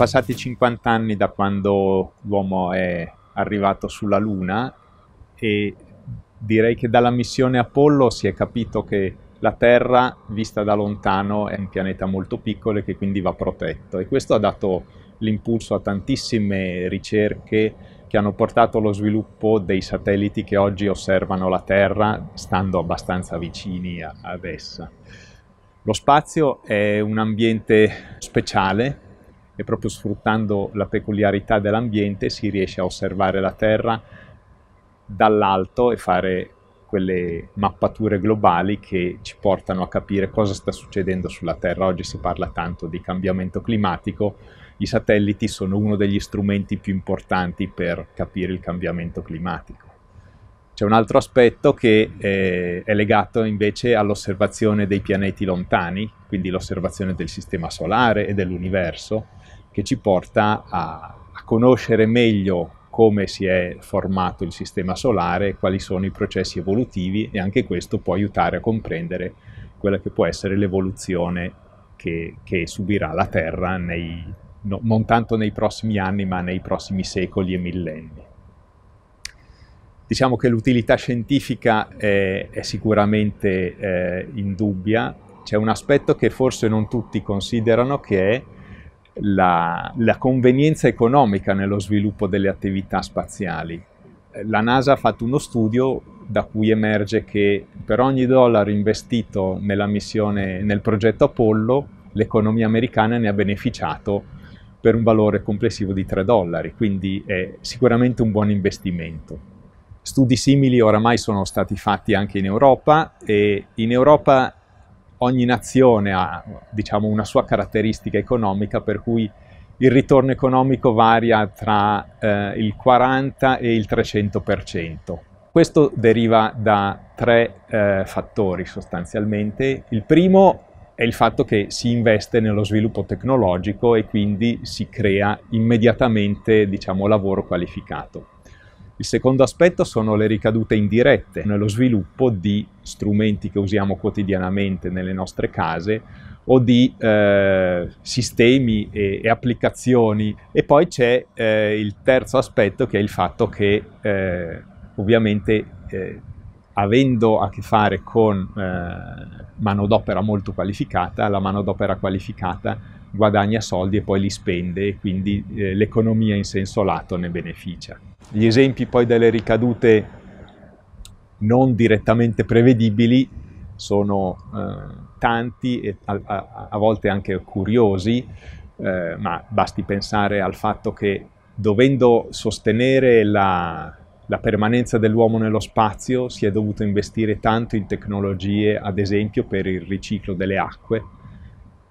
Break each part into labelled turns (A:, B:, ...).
A: passati 50 anni da quando l'uomo è arrivato sulla Luna e direi che dalla missione Apollo si è capito che la Terra, vista da lontano, è un pianeta molto piccolo e che quindi va protetto. E questo ha dato l'impulso a tantissime ricerche che hanno portato allo sviluppo dei satelliti che oggi osservano la Terra, stando abbastanza vicini a, ad essa. Lo spazio è un ambiente speciale e proprio sfruttando la peculiarità dell'ambiente si riesce a osservare la Terra dall'alto e fare quelle mappature globali che ci portano a capire cosa sta succedendo sulla Terra. Oggi si parla tanto di cambiamento climatico, i satelliti sono uno degli strumenti più importanti per capire il cambiamento climatico. C'è un altro aspetto che eh, è legato invece all'osservazione dei pianeti lontani, quindi l'osservazione del sistema solare e dell'universo, che ci porta a, a conoscere meglio come si è formato il sistema solare, quali sono i processi evolutivi e anche questo può aiutare a comprendere quella che può essere l'evoluzione che, che subirà la Terra nei, no, non tanto nei prossimi anni ma nei prossimi secoli e millenni. Diciamo che l'utilità scientifica è, è sicuramente eh, dubbia, c'è un aspetto che forse non tutti considerano che è la, la convenienza economica nello sviluppo delle attività spaziali. Eh, la NASA ha fatto uno studio da cui emerge che per ogni dollaro investito nella missione, nel progetto Apollo, l'economia americana ne ha beneficiato per un valore complessivo di 3 dollari, quindi è sicuramente un buon investimento. Studi simili oramai sono stati fatti anche in Europa e in Europa ogni nazione ha diciamo, una sua caratteristica economica per cui il ritorno economico varia tra eh, il 40 e il 300%. Questo deriva da tre eh, fattori sostanzialmente. Il primo è il fatto che si investe nello sviluppo tecnologico e quindi si crea immediatamente diciamo, lavoro qualificato. Il secondo aspetto sono le ricadute indirette nello sviluppo di strumenti che usiamo quotidianamente nelle nostre case o di eh, sistemi e, e, applicazioni. E poi c'è eh, il terzo aspetto che è il fatto che eh, ovviamente eh, avendo a che fare con eh, manodopera molto qualificata, la manodopera qualificata guadagna soldi e poi li spende e quindi eh, l'economia in senso lato ne beneficia. Gli esempi poi delle ricadute non direttamente prevedibili sono eh, tanti e a, a, a, volte anche curiosi, eh, ma basti pensare al fatto che dovendo sostenere la, la permanenza dell'uomo nello spazio si è dovuto investire tanto in tecnologie, ad esempio per il riciclo delle acque,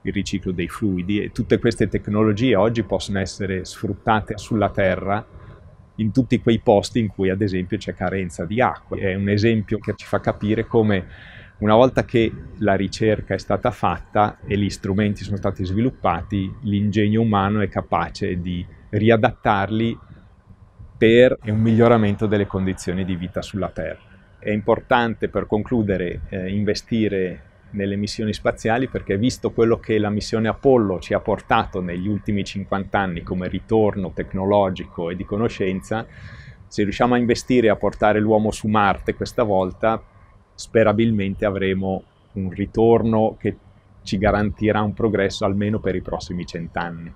A: il riciclo dei fluidi e tutte queste tecnologie oggi possono essere sfruttate sulla Terra in tutti quei posti in cui ad esempio c'è carenza di acqua. È un esempio che ci fa capire come una volta che la ricerca è stata fatta e gli strumenti sono stati sviluppati, l'ingegno umano è capace di riadattarli per un miglioramento delle condizioni di vita sulla Terra. È importante per concludere eh, investire nelle missioni spaziali perché visto quello che la missione Apollo ci ha portato negli ultimi 50 anni come ritorno tecnologico e di conoscenza, se riusciamo a investire e a portare l'uomo su Marte questa volta, sperabilmente avremo un ritorno che ci garantirà un progresso almeno per i prossimi cent'anni.